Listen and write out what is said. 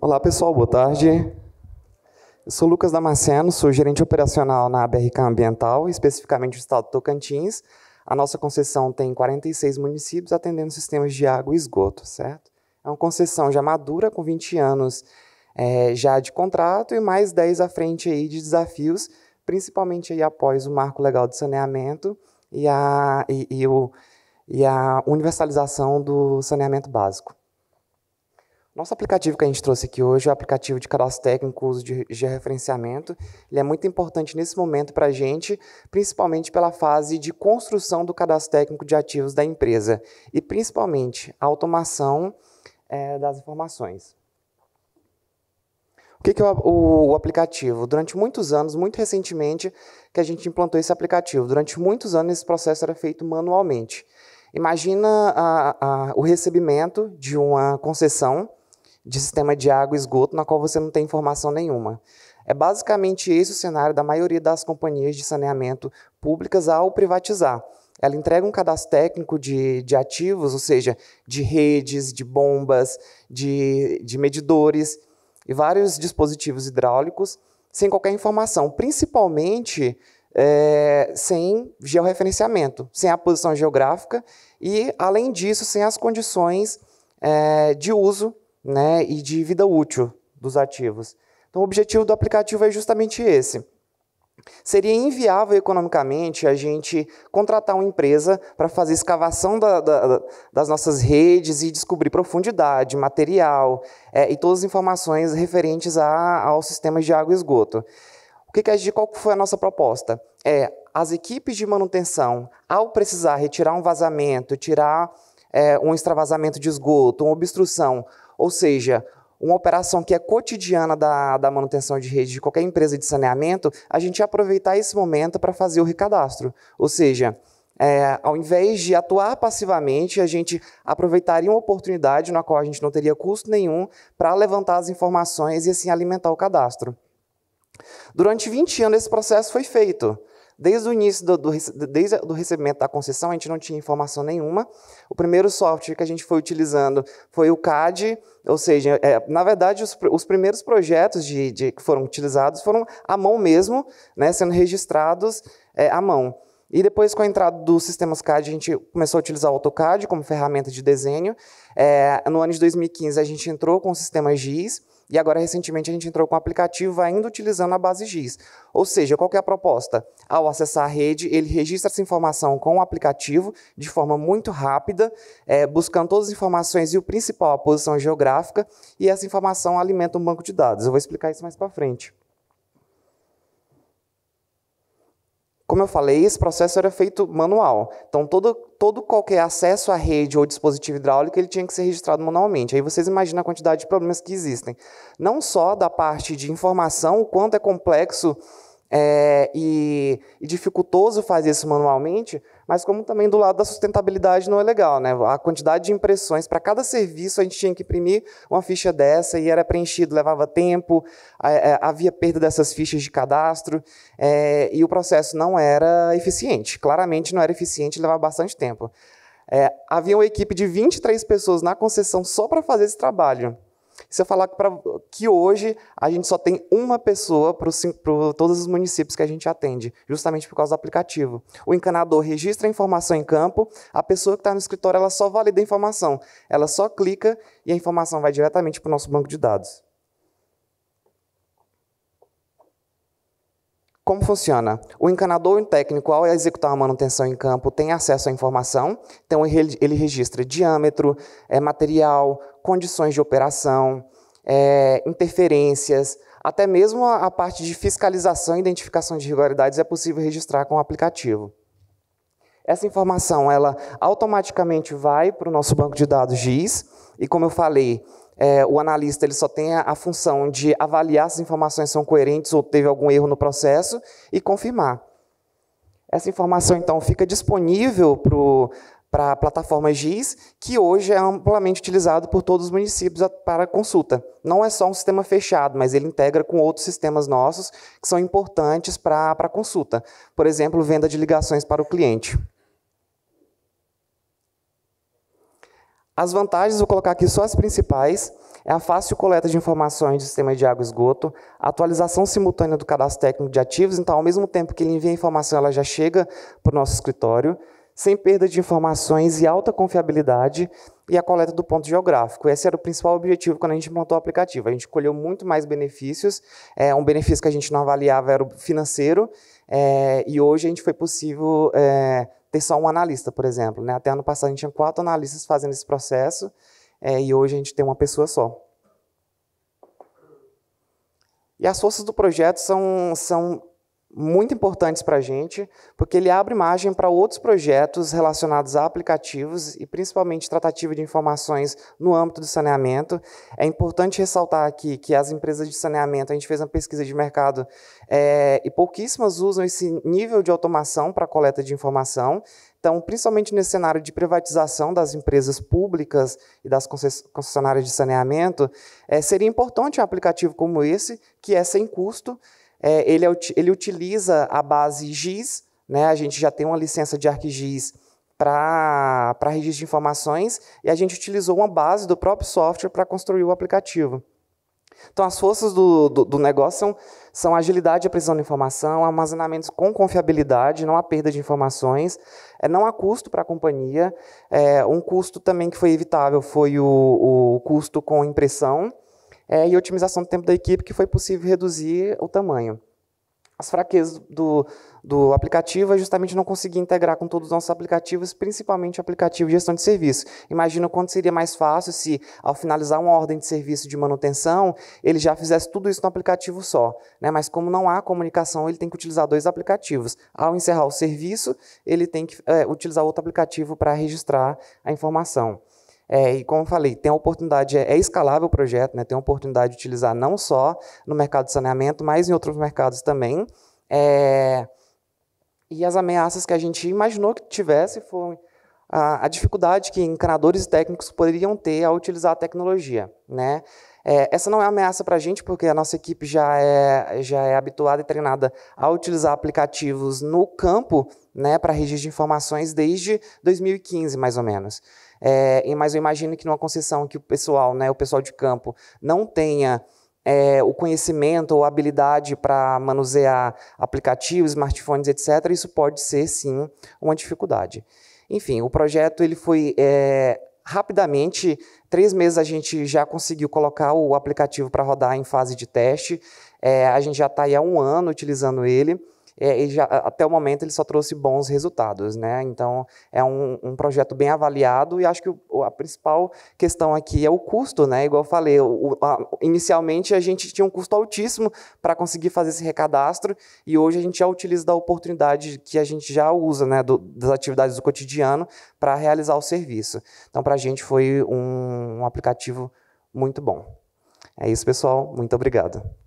Olá pessoal, boa tarde. Eu sou Lucas Damasceno, sou gerente operacional na BRK Ambiental, especificamente do estado de Tocantins. A nossa concessão tem 46 municípios atendendo sistemas de água e esgoto, certo? É uma concessão já madura, com 20 anos é, já de contrato e mais 10 à frente aí de desafios, principalmente aí após o marco legal de saneamento e a, e, e o, e a universalização do saneamento básico. Nosso aplicativo que a gente trouxe aqui hoje o aplicativo de cadastro técnico, uso de georreferenciamento. Ele é muito importante nesse momento para a gente, principalmente pela fase de construção do cadastro técnico de ativos da empresa e principalmente a automação é, das informações. O que, é o, o, aplicativo? Durante muitos anos, muito recentemente, que a gente implantou esse aplicativo. Durante muitos anos, esse processo era feito manualmente. Imagina a, a, o recebimento de uma concessão de sistema de água e esgoto na qual você não tem informação nenhuma. É basicamente esse o cenário da maioria das companhias de saneamento públicas ao privatizar. Ela entrega um cadastro técnico de, de ativos, ou seja, de redes, de bombas, de, de medidores e vários dispositivos hidráulicos, sem qualquer informação, principalmente é, sem georreferenciamento, sem a posição geográfica e, além disso, sem as condições é, de uso né, e de vida útil dos ativos. Então, o objetivo do aplicativo é justamente esse. Seria inviável economicamente a gente contratar uma empresa para fazer escavação da, da, das nossas redes e descobrir profundidade, material é, e todas as informações referentes a, aos sistemas de água e esgoto. O que, que a gente, qual foi a nossa proposta? É as equipes de manutenção, ao precisar retirar um vazamento, tirar é, um extravasamento de esgoto, uma obstrução, ou seja, uma operação que é cotidiana da, da manutenção de rede de qualquer empresa de saneamento, a gente aproveitar esse momento para fazer o recadastro. Ou seja, é, ao invés de atuar passivamente, a gente aproveitaria uma oportunidade na qual a gente não teria custo nenhum para levantar as informações e assim alimentar o cadastro. Durante 20 anos esse processo foi feito. Desde o início do, do, desde do recebimento da concessão, a gente não tinha informação nenhuma. O primeiro software que a gente foi utilizando foi o CAD, ou seja, é, na verdade, os, os primeiros projetos de, de, que foram utilizados foram à mão mesmo, né, sendo registrados é, à mão. E depois, com a entrada dos sistemas CAD, a gente começou a utilizar o AutoCAD como ferramenta de desenho. É, no ano de 2015, a gente entrou com o sistema GIS, e agora, recentemente, a gente entrou com um aplicativo ainda utilizando a base GIS. Ou seja, qual é a proposta? Ao acessar a rede, ele registra essa informação com o aplicativo de forma muito rápida, é, buscando todas as informações e o principal, a posição geográfica, e essa informação alimenta um banco de dados. Eu vou explicar isso mais para frente. Como eu falei, esse processo era feito manual. Então, todo, todo qualquer acesso à rede ou dispositivo hidráulico, ele tinha que ser registrado manualmente. Aí vocês imaginam a quantidade de problemas que existem. Não só da parte de informação, o quanto é complexo é, e, e, dificultoso fazer isso manualmente, mas como também do lado da sustentabilidade não é legal, né? A quantidade de impressões para cada serviço a gente tinha que imprimir uma ficha dessa e era preenchido, levava tempo, é, havia perda dessas fichas de cadastro é, e o processo não era eficiente. Claramente não era eficiente, levava bastante tempo. É, havia uma equipe de 23 pessoas na concessão só para fazer esse trabalho. Se eu falar que, pra, que hoje a gente só tem uma pessoa para todos os municípios que a gente atende, justamente por causa do aplicativo. O encanador registra a informação em campo, a pessoa que está no escritório ela só valida a informação, ela só clica e a informação vai diretamente para o nosso banco de dados. Como funciona? O encanador o técnico, ao executar a manutenção em campo, tem acesso à informação, então ele registra diâmetro, é, material, condições de operação, é, interferências, até mesmo a, a parte de fiscalização e identificação de irregularidades é possível registrar com o aplicativo. Essa informação, ela automaticamente vai para o nosso banco de dados GIS, e como eu falei, é, o analista ele só tem a, a, função de avaliar se as informações são coerentes ou teve algum erro no processo e confirmar. Essa informação, então, fica disponível para a plataforma GIS, que hoje é amplamente utilizado por todos os municípios para consulta. Não é só um sistema fechado, mas ele integra com outros sistemas nossos que são importantes para a consulta. Por exemplo, venda de ligações para o cliente. As vantagens, vou colocar aqui só as principais, é a fácil coleta de informações do sistema de água e esgoto, a atualização simultânea do cadastro técnico de ativos, então, ao mesmo tempo que ele envia a informação, ela já chega para o nosso escritório, sem perda de informações e alta confiabilidade, e a coleta do ponto geográfico. Esse era o principal objetivo quando a gente montou o aplicativo. A gente colheu muito mais benefícios, é, um benefício que a gente não avaliava era o financeiro, é, e hoje a gente foi possível é, ter só um analista, por exemplo. Né? Até ano passado a gente tinha quatro analistas fazendo esse processo é, e hoje a gente tem uma pessoa só. E as forças do projeto são, são muito importantes para a gente, porque ele abre margem para outros projetos relacionados a aplicativos e principalmente tratativa de informações no âmbito do saneamento. É importante ressaltar aqui que as empresas de saneamento, a gente fez uma pesquisa de mercado é, e pouquíssimas usam esse nível de automação para coleta de informação. Então, principalmente nesse cenário de privatização das empresas públicas e das concessionárias de saneamento, é, seria importante um aplicativo como esse, que é sem custo, é, ele, é ele utiliza a base GIS, né? a gente já tem uma licença de ArcGIS para registro de informações e a gente utilizou uma base do próprio software para construir o aplicativo. Então, as forças do, do, do negócio são, são agilidade e precisão de informação, armazenamentos com confiabilidade, não há perda de informações, é, não há custo para a companhia. É, um custo também que foi evitável foi o, o custo com impressão, é, e otimização do tempo da equipe, que foi possível reduzir o tamanho. As fraquezas do, do aplicativo é justamente não conseguir integrar com todos os nossos aplicativos, principalmente o aplicativo de gestão de serviço. Imagina quanto seria mais fácil se, ao finalizar uma ordem de serviço de manutenção, ele já fizesse tudo isso no aplicativo só. Né? Mas como não há comunicação, ele tem que utilizar dois aplicativos. Ao encerrar o serviço, ele tem que é, utilizar outro aplicativo para registrar a informação. É, e como eu falei, tem a oportunidade, é, é escalável o projeto, né? tem a oportunidade de utilizar não só no mercado de saneamento, mas em outros mercados também. É, e as ameaças que a gente imaginou que tivesse foram a, a dificuldade que encanadores técnicos poderiam ter ao utilizar a tecnologia. Né? É, essa não é ameaça para a gente, porque a nossa equipe já é, já é habituada e treinada a utilizar aplicativos no campo né, para registro de informações desde 2015, mais ou menos. É, mas eu imagino que numa concessão que o pessoal, né, o pessoal de campo, não tenha é, o conhecimento ou habilidade para manusear aplicativos, smartphones, etc., isso pode ser, sim, uma dificuldade. Enfim, o projeto ele foi é, rapidamente, três meses a gente já conseguiu colocar o aplicativo para rodar em fase de teste. É, a gente já está aí há um ano utilizando ele. É, já, até o momento ele só trouxe bons resultados, né? Então é um, um projeto bem avaliado e acho que o, a principal questão aqui é o custo, né? Igual eu falei, o, a, inicialmente a gente tinha um custo altíssimo para conseguir fazer esse recadastro e hoje a gente já utiliza da oportunidade que a gente já usa, né, do, das atividades do cotidiano para realizar o serviço. Então para a gente foi um, um aplicativo muito bom. É isso, pessoal. Muito obrigado.